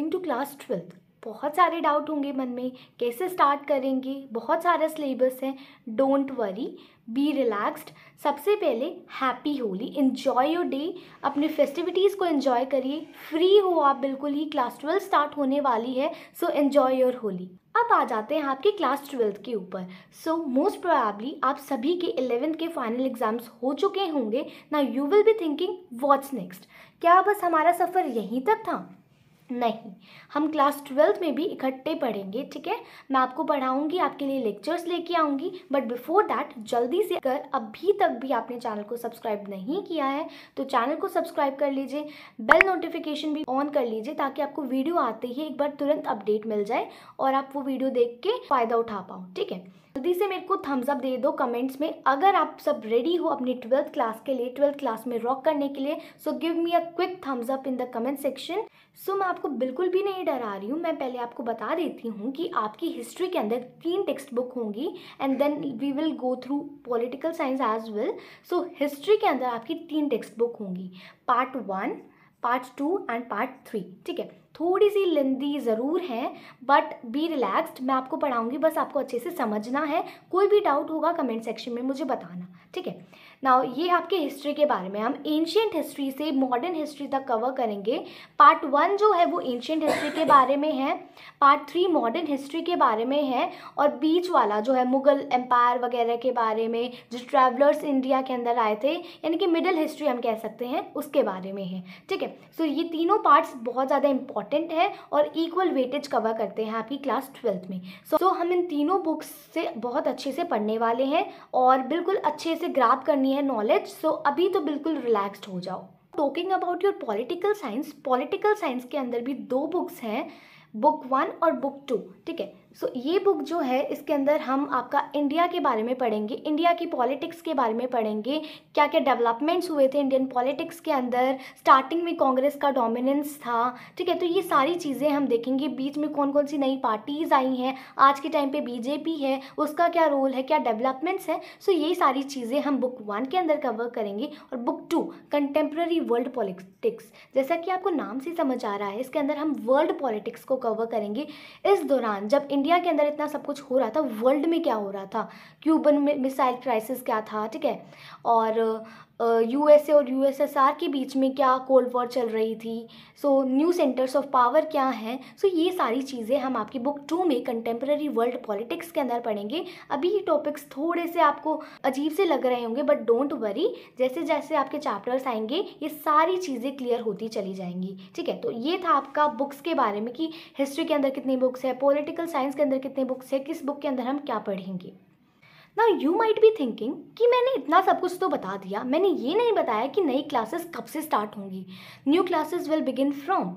moving to class twelfth बहुत सारे doubt होंगे मन में कैसे स्टार्ट करेंगे बहुत सारा सिलेबस है डोंट वरी बी रिलैक्स्ड सबसे पहले happy Holi enjoy your day अपने फेस्टिविटीज़ को इन्जॉय करिए फ्री हो आप बिल्कुल ही क्लास ट्वेल्थ स्टार्ट होने वाली है सो इन्जॉय योर होली अब आ जाते हैं आपके क्लास ट्वेल्थ के ऊपर सो मोस्ट प्रोबेबली आप सभी के इलेवेंथ के फाइनल एग्जाम्स हो चुके होंगे ना you will be thinking what's next क्या बस हमारा सफ़र यहीं तक था नहीं हम क्लास ट्वेल्थ में भी इकट्ठे पढ़ेंगे ठीक है मैं आपको पढ़ाऊंगी आपके लिए लेक्चर्स लेके आऊंगी बट बिफोर दैट जल्दी से अगर अभी तक भी आपने चैनल को सब्सक्राइब नहीं किया है तो चैनल को सब्सक्राइब कर लीजिए बेल नोटिफिकेशन भी ऑन कर लीजिए ताकि आपको वीडियो आते ही एक बार तुरंत अपडेट मिल जाए और आप वो वीडियो देख के फ़ायदा उठा पाओ ठीक है जल्दी से मेरे को थम्स अप दे दो कमेंट्स में अगर आप सब रेडी हो अपनी ट्वेल्थ क्लास के लिए ट्वेल्थ क्लास में रॉक करने के लिए so give me a quick thumbs up in the comment section so मैं आपको बिल्कुल भी नहीं डरा रही हूँ मैं पहले आपको बता देती हूँ कि आपकी हिस्ट्री के अंदर तीन टेक्स्ट बुक होंगी and then we will go through political science as well so history के अंदर आपकी तीन टेक्स्ट बुक होंगी part one part two and part three ठीक है थोड़ी सी लेंदी ज़रूर है बट बी रिलैक्सड मैं आपको पढ़ाऊँगी बस आपको अच्छे से समझना है कोई भी डाउट होगा कमेंट सेक्शन में मुझे बताना ठीक है ना ये आपके हिस्ट्री के बारे में हम एंशियंट हिस्ट्री से मॉडर्न हिस्ट्री तक कवर करेंगे पार्ट वन जो है वो एंशियंट हिस्ट्री के बारे में है पार्ट थ्री मॉडर्न हिस्ट्री के बारे में है और बीच वाला जो है मुगल एम्पायर वगैरह के बारे में जो ट्रैवलर्स इंडिया के अंदर आए थे यानी कि मिडिल हिस्ट्री हम कह सकते हैं उसके बारे में है ठीक है सो ये तीनों पार्ट्स बहुत ज़्यादा इंपॉर्टेंट इंपॉर्टेंट है और इक्वल वेटेज कवर करते हैं आपकी क्लास ट्वेल्थ में सो so, so, हम इन तीनों बुक्स से बहुत अच्छे से पढ़ने वाले हैं और बिल्कुल अच्छे से ग्राप करनी है नॉलेज सो so, अभी तो बिल्कुल रिलैक्सड हो जाओ talking about your political science political science के अंदर भी दो बुक्स हैं बुक वन और बुक टू ठीक है सो so, ये बुक जो है इसके अंदर हम आपका इंडिया के बारे में पढ़ेंगे इंडिया की पॉलिटिक्स के बारे में पढ़ेंगे क्या क्या डेवलपमेंट्स हुए थे इंडियन पॉलिटिक्स के अंदर स्टार्टिंग में कांग्रेस का डोमिनेंस था ठीक है तो ये सारी चीज़ें हम देखेंगे बीच में कौन कौन सी नई पार्टीज़ आई हैं आज के टाइम पे बीजेपी है उसका क्या रोल है क्या डेवलपमेंट्स हैं सो so, ये सारी चीज़ें हम बुक वन के अंदर कवर करेंगे और book two contemporary world politics जैसा कि आपको नाम से समझ आ रहा है इसके अंदर हम वर्ल्ड पॉलिटिक्स को कवर करेंगे इस दौरान जब इंडिया के अंदर इतना सब कुछ हो रहा था वर्ल्ड में क्या हो रहा था क्यूबन मिसाइल क्राइसिस क्या था ठीक है और यूएसए और यूएसएसआर के बीच में क्या कोल्ड वॉर चल रही थी so new centres of power क्या हैं सो so, ये सारी चीज़ें हम आपकी बुक टू में कंटेम्प्रेरी वर्ल्ड पॉलिटिक्स के अंदर पढ़ेंगे अभी ये टॉपिक्स थोड़े से आपको अजीब से लग रहे होंगे बट डोंट वरी जैसे जैसे आपके चैप्टर्स आएंगे ये सारी चीज़ें क्लियर होती चली जाएंगी ठीक है तो ये था आपका बुक्स के बारे में कि हिस्ट्री के अंदर कितनी बुक्स है पोलिटिकल साइंस के अंदर कितने बुक्स है किस बुक के अंदर हम क्या पढ़ेंगे ना यू माइट बी थिंकिंग कि मैंने इतना सब कुछ तो बता दिया मैंने ये नहीं बताया कि नई क्लासेस कब से स्टार्ट होंगी new classes will begin from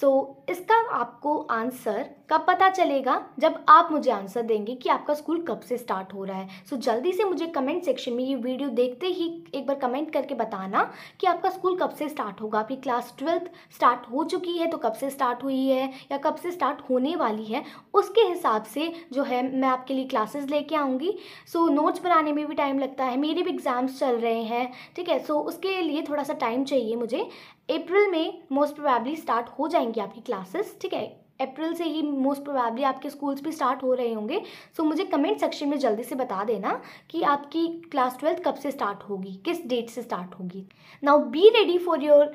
so so, इसका आपको आंसर कब पता चलेगा जब आप मुझे आंसर देंगे कि आपका स्कूल कब से स्टार्ट हो रहा है सो so, जल्दी से मुझे कमेंट सेक्शन में ये वीडियो देखते ही एक बार कमेंट करके बताना कि आपका स्कूल कब से स्टार्ट होगा आपकी क्लास ट्वेल्थ स्टार्ट हो चुकी है तो कब से स्टार्ट हुई है या कब से स्टार्ट होने वाली है उसके हिसाब से जो है मैं आपके लिए क्लासेस लेके आऊँगी सो so, नोट्स बनाने में भी टाइम लगता है मेरे भी एग्ज़ाम्स चल रहे हैं ठीक है सो so, उसके लिए थोड़ा सा टाइम चाहिए मुझे अप्रैल में मोस्ट प्रोबेबली स्टार्ट हो जाएंगी आपकी क्लासेस ठीक है अप्रैल से ही मोस्ट प्रोबेबली आपके स्कूल्स भी स्टार्ट हो रहे होंगे सो so, मुझे कमेंट सेक्शन में जल्दी से बता देना कि आपकी क्लास ट्वेल्थ कब से स्टार्ट होगी किस डेट से स्टार्ट होगी now be ready for your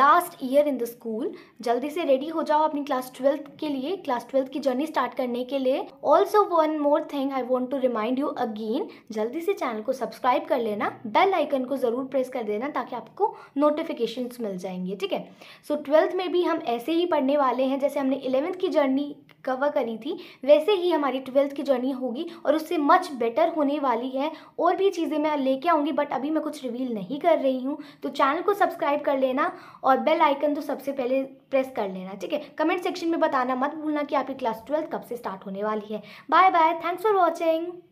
last year in the school जल्दी से रेडी हो जाओ अपनी क्लास ट्वेल्थ के लिए क्लास ट्वेल्थ की जर्नी स्टार्ट करने के लिए also one more thing I want to remind you again जल्दी से चैनल को सब्सक्राइब कर लेना बेल आइकन को ज़रूर प्रेस कर देना ताकि आपको नोटिफिकेशन मिल जाएंगे ठीक है सो so, ट्वेल्थ में भी हम ऐसे ही पढ़ने वाले हैं जैसे हमने इलेवन एलेवेंथ की जर्नी कवर करी थी वैसे ही हमारी ट्वेल्थ की जर्नी होगी और उससे मच बेटर होने वाली है और भी चीज़ें मैं लेके आऊँगी बट अभी मैं कुछ रिवील नहीं कर रही हूँ तो चैनल को सब्सक्राइब कर लेना और बेल आइकन तो सबसे पहले प्रेस कर लेना ठीक है कमेंट सेक्शन में बताना मत भूलना कि आपकी क्लास ट्वेल्थ कब से स्टार्ट होने वाली है bye bye thanks for watching